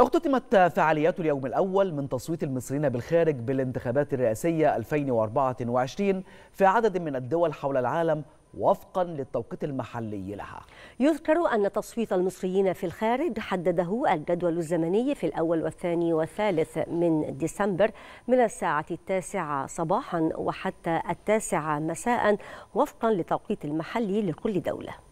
اختتمت فعاليات اليوم الأول من تصويت المصريين بالخارج بالانتخابات الرئاسية 2024 في عدد من الدول حول العالم وفقا للتوقيت المحلي لها يذكر أن تصويت المصريين في الخارج حدده الجدول الزمني في الأول والثاني والثالث من ديسمبر من الساعة التاسعة صباحا وحتى التاسعة مساء وفقا للتوقيت المحلي لكل دولة